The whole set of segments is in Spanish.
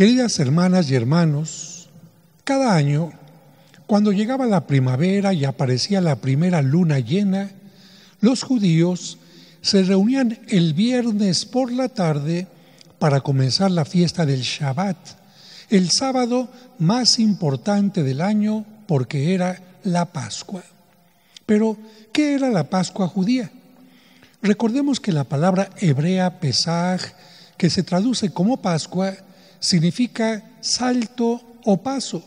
Queridas hermanas y hermanos, cada año, cuando llegaba la primavera y aparecía la primera luna llena, los judíos se reunían el viernes por la tarde para comenzar la fiesta del Shabbat, el sábado más importante del año porque era la Pascua. Pero, ¿qué era la Pascua judía? Recordemos que la palabra hebrea Pesaj, que se traduce como Pascua, significa salto o paso.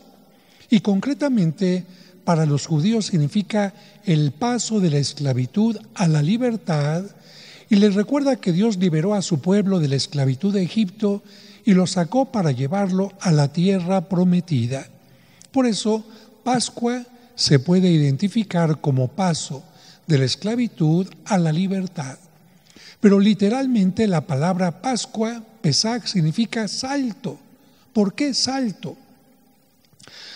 Y concretamente para los judíos significa el paso de la esclavitud a la libertad y les recuerda que Dios liberó a su pueblo de la esclavitud de Egipto y lo sacó para llevarlo a la tierra prometida. Por eso, Pascua se puede identificar como paso de la esclavitud a la libertad. Pero literalmente la palabra Pascua, Pesach, significa salto. ¿Por qué salto?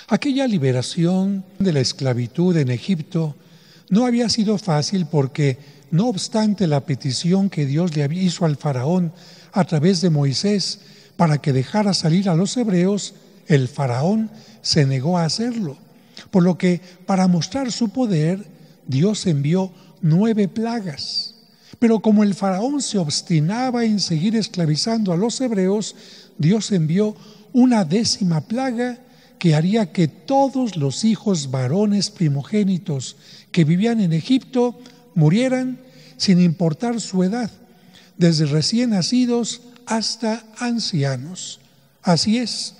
Aquella liberación de la esclavitud en Egipto no había sido fácil porque, no obstante la petición que Dios le hizo al faraón a través de Moisés para que dejara salir a los hebreos, el faraón se negó a hacerlo. Por lo que, para mostrar su poder, Dios envió nueve plagas. Pero como el faraón se obstinaba en seguir esclavizando a los hebreos, Dios envió una décima plaga que haría que todos los hijos varones primogénitos que vivían en Egipto murieran sin importar su edad, desde recién nacidos hasta ancianos. Así es,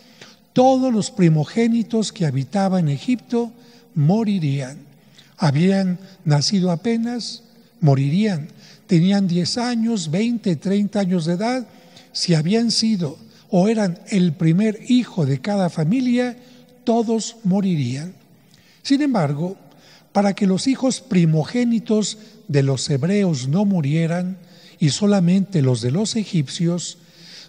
todos los primogénitos que habitaban en Egipto morirían. Habían nacido apenas, morirían. Tenían 10 años, 20, 30 años de edad. Si habían sido o eran el primer hijo de cada familia, todos morirían. Sin embargo, para que los hijos primogénitos de los hebreos no murieran y solamente los de los egipcios,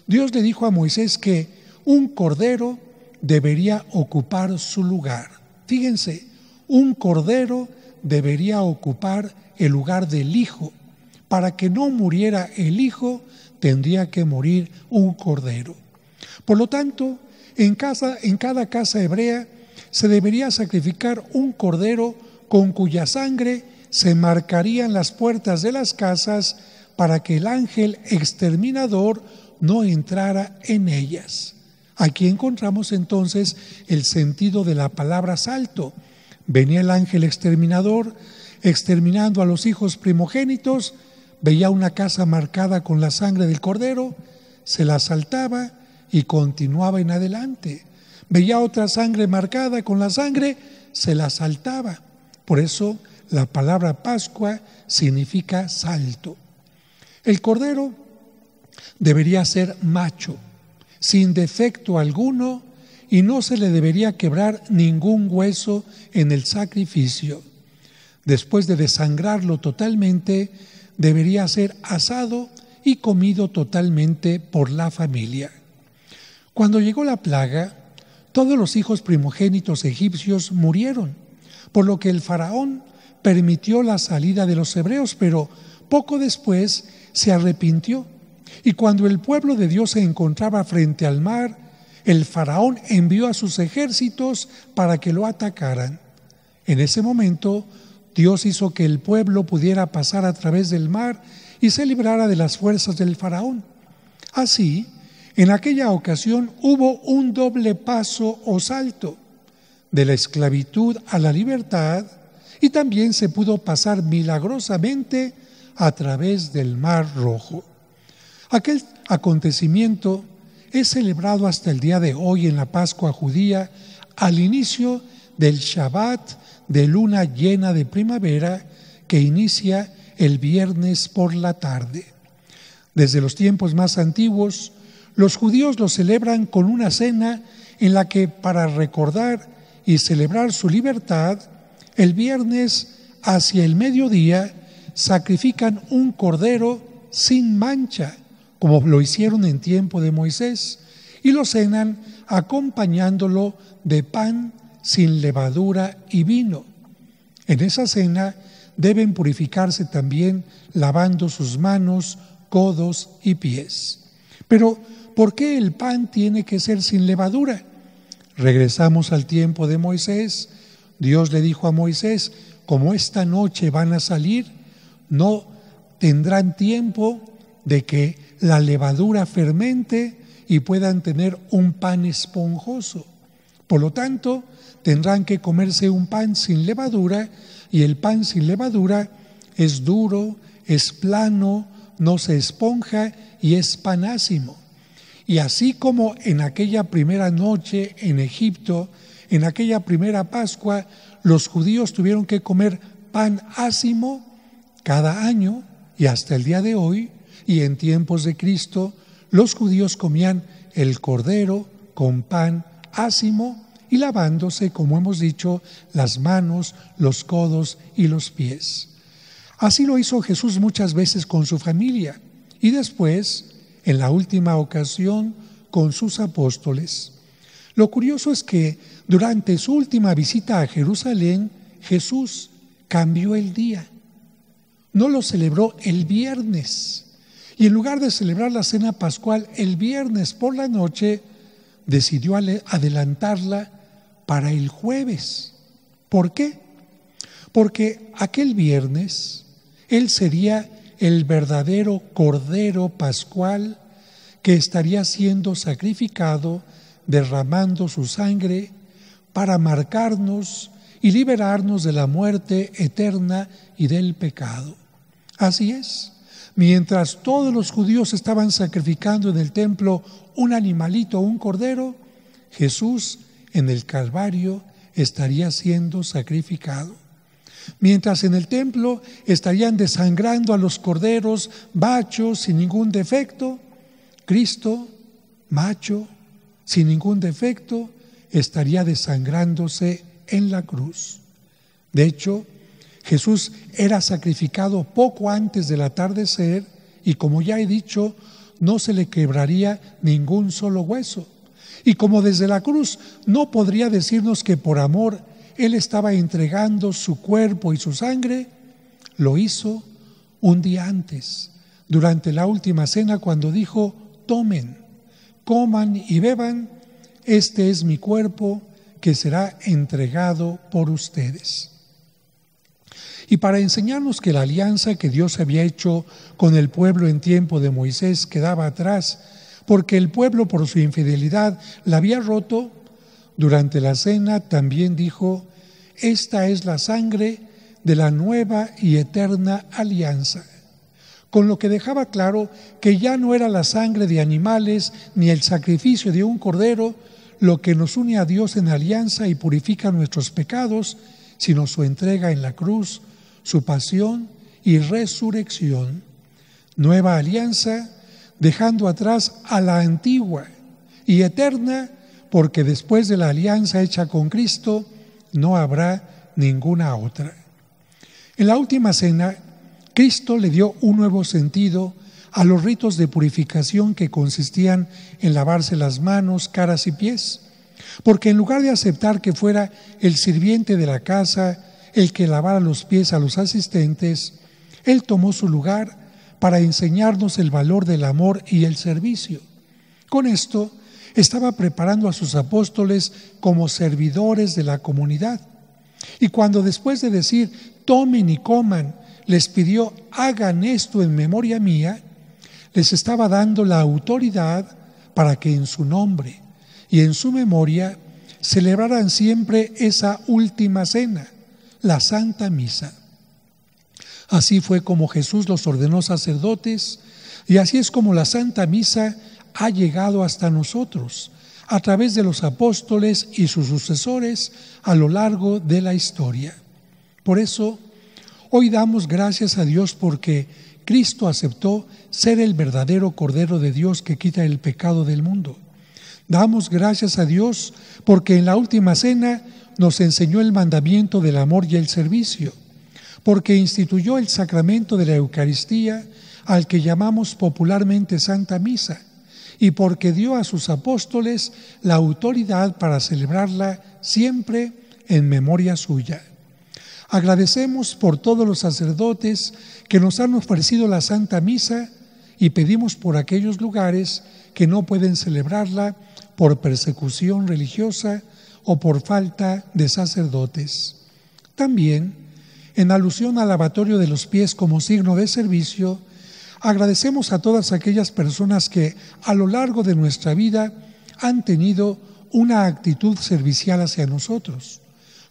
Dios le dijo a Moisés que un cordero debería ocupar su lugar. Fíjense, un cordero debería ocupar el lugar del Hijo. Para que no muriera el Hijo, tendría que morir un cordero. Por lo tanto, en, casa, en cada casa hebrea se debería sacrificar un cordero con cuya sangre se marcarían las puertas de las casas para que el ángel exterminador no entrara en ellas. Aquí encontramos entonces el sentido de la palabra salto, Venía el ángel exterminador exterminando a los hijos primogénitos, veía una casa marcada con la sangre del cordero, se la saltaba y continuaba en adelante. Veía otra sangre marcada con la sangre, se la saltaba. Por eso la palabra Pascua significa salto. El cordero debería ser macho, sin defecto alguno y no se le debería quebrar ningún hueso en el sacrificio. Después de desangrarlo totalmente, debería ser asado y comido totalmente por la familia. Cuando llegó la plaga, todos los hijos primogénitos egipcios murieron, por lo que el faraón permitió la salida de los hebreos, pero poco después se arrepintió. Y cuando el pueblo de Dios se encontraba frente al mar, el faraón envió a sus ejércitos para que lo atacaran. En ese momento, Dios hizo que el pueblo pudiera pasar a través del mar y se librara de las fuerzas del faraón. Así, en aquella ocasión hubo un doble paso o salto de la esclavitud a la libertad y también se pudo pasar milagrosamente a través del mar rojo. Aquel acontecimiento es celebrado hasta el día de hoy en la Pascua judía al inicio del Shabbat de luna llena de primavera que inicia el viernes por la tarde. Desde los tiempos más antiguos, los judíos lo celebran con una cena en la que para recordar y celebrar su libertad, el viernes hacia el mediodía sacrifican un cordero sin mancha como lo hicieron en tiempo de Moisés, y lo cenan acompañándolo de pan sin levadura y vino. En esa cena deben purificarse también lavando sus manos, codos y pies. Pero, ¿por qué el pan tiene que ser sin levadura? Regresamos al tiempo de Moisés. Dios le dijo a Moisés, como esta noche van a salir, no tendrán tiempo de que la levadura fermente y puedan tener un pan esponjoso. Por lo tanto, tendrán que comerse un pan sin levadura y el pan sin levadura es duro, es plano, no se esponja y es panásimo. Y así como en aquella primera noche en Egipto, en aquella primera Pascua, los judíos tuvieron que comer pan ázimo cada año y hasta el día de hoy, y en tiempos de Cristo los judíos comían el cordero con pan ácimo y lavándose, como hemos dicho, las manos, los codos y los pies. Así lo hizo Jesús muchas veces con su familia y después, en la última ocasión, con sus apóstoles. Lo curioso es que durante su última visita a Jerusalén, Jesús cambió el día. No lo celebró el viernes, y en lugar de celebrar la cena pascual el viernes por la noche, decidió adelantarla para el jueves. ¿Por qué? Porque aquel viernes él sería el verdadero cordero pascual que estaría siendo sacrificado, derramando su sangre para marcarnos y liberarnos de la muerte eterna y del pecado. Así es. Mientras todos los judíos estaban sacrificando en el templo un animalito o un cordero, Jesús en el Calvario estaría siendo sacrificado. Mientras en el templo estarían desangrando a los corderos, machos sin ningún defecto, Cristo, macho, sin ningún defecto, estaría desangrándose en la cruz. De hecho, Jesús era sacrificado poco antes del atardecer y como ya he dicho, no se le quebraría ningún solo hueso. Y como desde la cruz no podría decirnos que por amor Él estaba entregando su cuerpo y su sangre, lo hizo un día antes, durante la última cena, cuando dijo, tomen, coman y beban, este es mi cuerpo que será entregado por ustedes y para enseñarnos que la alianza que Dios había hecho con el pueblo en tiempo de Moisés quedaba atrás, porque el pueblo por su infidelidad la había roto, durante la cena también dijo, esta es la sangre de la nueva y eterna alianza, con lo que dejaba claro que ya no era la sangre de animales ni el sacrificio de un cordero lo que nos une a Dios en alianza y purifica nuestros pecados, sino su entrega en la cruz, su pasión y resurrección. Nueva alianza, dejando atrás a la antigua y eterna, porque después de la alianza hecha con Cristo no habrá ninguna otra. En la última cena, Cristo le dio un nuevo sentido a los ritos de purificación que consistían en lavarse las manos, caras y pies porque en lugar de aceptar que fuera el sirviente de la casa el que lavara los pies a los asistentes, él tomó su lugar para enseñarnos el valor del amor y el servicio. Con esto, estaba preparando a sus apóstoles como servidores de la comunidad. Y cuando después de decir, tomen y coman, les pidió, hagan esto en memoria mía, les estaba dando la autoridad para que en su nombre y en su memoria celebrarán siempre esa última cena, la Santa Misa. Así fue como Jesús los ordenó sacerdotes y así es como la Santa Misa ha llegado hasta nosotros a través de los apóstoles y sus sucesores a lo largo de la historia. Por eso, hoy damos gracias a Dios porque Cristo aceptó ser el verdadero Cordero de Dios que quita el pecado del mundo. Damos gracias a Dios porque en la última cena nos enseñó el mandamiento del amor y el servicio, porque instituyó el sacramento de la Eucaristía al que llamamos popularmente Santa Misa, y porque dio a sus apóstoles la autoridad para celebrarla siempre en memoria suya. Agradecemos por todos los sacerdotes que nos han ofrecido la Santa Misa y pedimos por aquellos lugares que no pueden celebrarla por persecución religiosa o por falta de sacerdotes. También, en alusión al lavatorio de los pies como signo de servicio, agradecemos a todas aquellas personas que a lo largo de nuestra vida han tenido una actitud servicial hacia nosotros,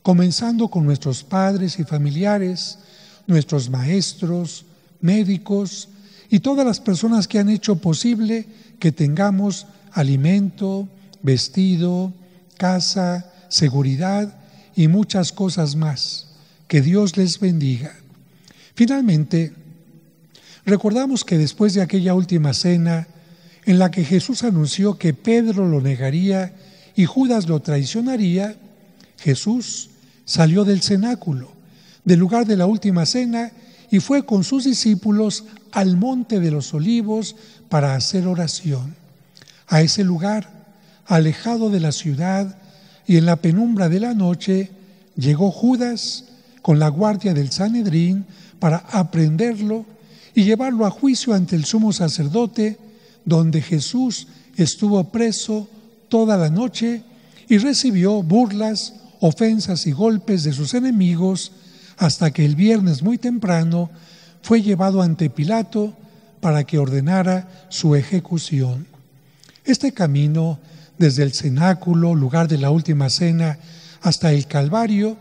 comenzando con nuestros padres y familiares, nuestros maestros, médicos, y todas las personas que han hecho posible que tengamos alimento, vestido, casa, seguridad y muchas cosas más. Que Dios les bendiga. Finalmente, recordamos que después de aquella última cena, en la que Jesús anunció que Pedro lo negaría y Judas lo traicionaría, Jesús salió del cenáculo, del lugar de la última cena, y fue con sus discípulos al monte de los olivos para hacer oración. A ese lugar, alejado de la ciudad y en la penumbra de la noche, llegó Judas con la guardia del Sanedrín para aprenderlo y llevarlo a juicio ante el sumo sacerdote, donde Jesús estuvo preso toda la noche y recibió burlas, ofensas y golpes de sus enemigos hasta que el viernes muy temprano fue llevado ante Pilato para que ordenara su ejecución. Este camino, desde el cenáculo, lugar de la última cena, hasta el Calvario,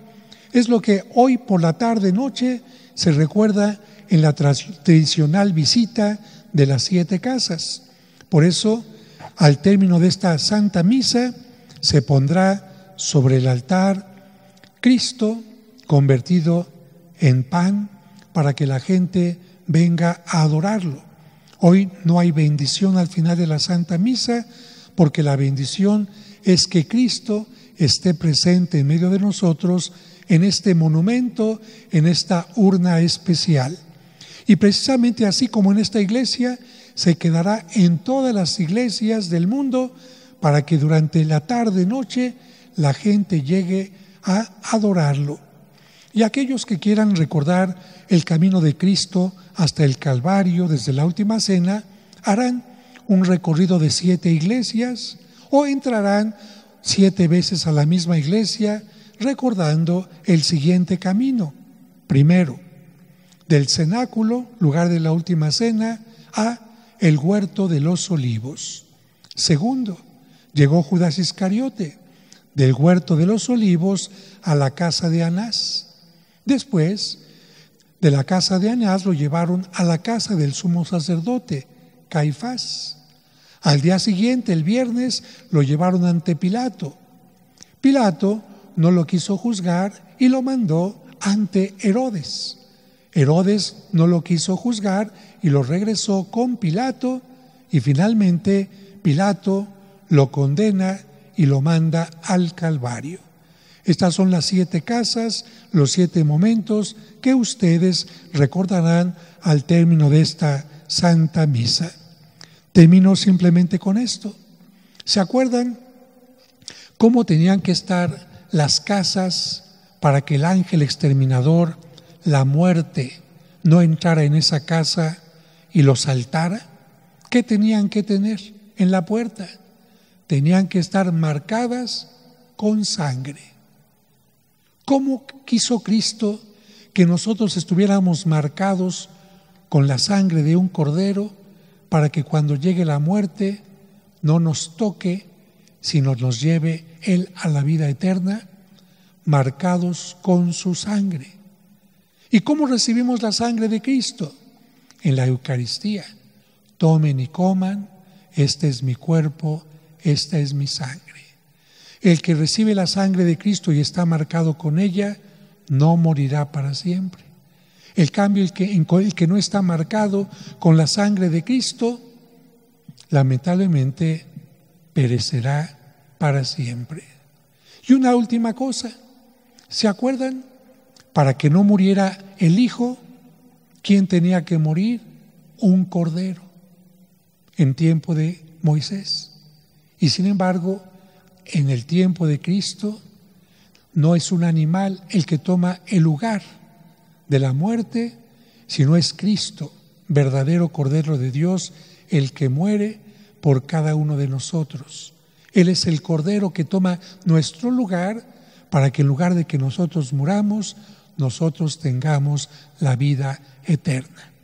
es lo que hoy por la tarde-noche se recuerda en la tradicional visita de las siete casas. Por eso, al término de esta santa misa, se pondrá sobre el altar Cristo, convertido en pan para que la gente venga a adorarlo. Hoy no hay bendición al final de la Santa Misa porque la bendición es que Cristo esté presente en medio de nosotros en este monumento, en esta urna especial. Y precisamente así como en esta iglesia, se quedará en todas las iglesias del mundo para que durante la tarde-noche la gente llegue a adorarlo. Y aquellos que quieran recordar el camino de Cristo hasta el Calvario desde la última cena, harán un recorrido de siete iglesias o entrarán siete veces a la misma iglesia recordando el siguiente camino. Primero, del cenáculo, lugar de la última cena, a el huerto de los olivos. Segundo, llegó Judas Iscariote, del huerto de los olivos a la casa de Anás. Después, de la casa de Anás lo llevaron a la casa del sumo sacerdote, Caifás. Al día siguiente, el viernes, lo llevaron ante Pilato. Pilato no lo quiso juzgar y lo mandó ante Herodes. Herodes no lo quiso juzgar y lo regresó con Pilato y finalmente Pilato lo condena y lo manda al Calvario. Estas son las siete casas, los siete momentos que ustedes recordarán al término de esta Santa Misa. Termino simplemente con esto. ¿Se acuerdan cómo tenían que estar las casas para que el ángel exterminador, la muerte, no entrara en esa casa y lo saltara? ¿Qué tenían que tener en la puerta? Tenían que estar marcadas con sangre. ¿Cómo quiso Cristo que nosotros estuviéramos marcados con la sangre de un cordero para que cuando llegue la muerte no nos toque, sino nos lleve Él a la vida eterna, marcados con su sangre? ¿Y cómo recibimos la sangre de Cristo? En la Eucaristía. Tomen y coman, este es mi cuerpo, esta es mi sangre. El que recibe la sangre de Cristo y está marcado con ella, no morirá para siempre. El cambio, el que, el que no está marcado con la sangre de Cristo, lamentablemente perecerá para siempre. Y una última cosa, ¿se acuerdan? Para que no muriera el Hijo, ¿quién tenía que morir? Un cordero en tiempo de Moisés. Y sin embargo, en el tiempo de Cristo, no es un animal el que toma el lugar de la muerte, sino es Cristo, verdadero Cordero de Dios, el que muere por cada uno de nosotros. Él es el Cordero que toma nuestro lugar para que en lugar de que nosotros muramos, nosotros tengamos la vida eterna.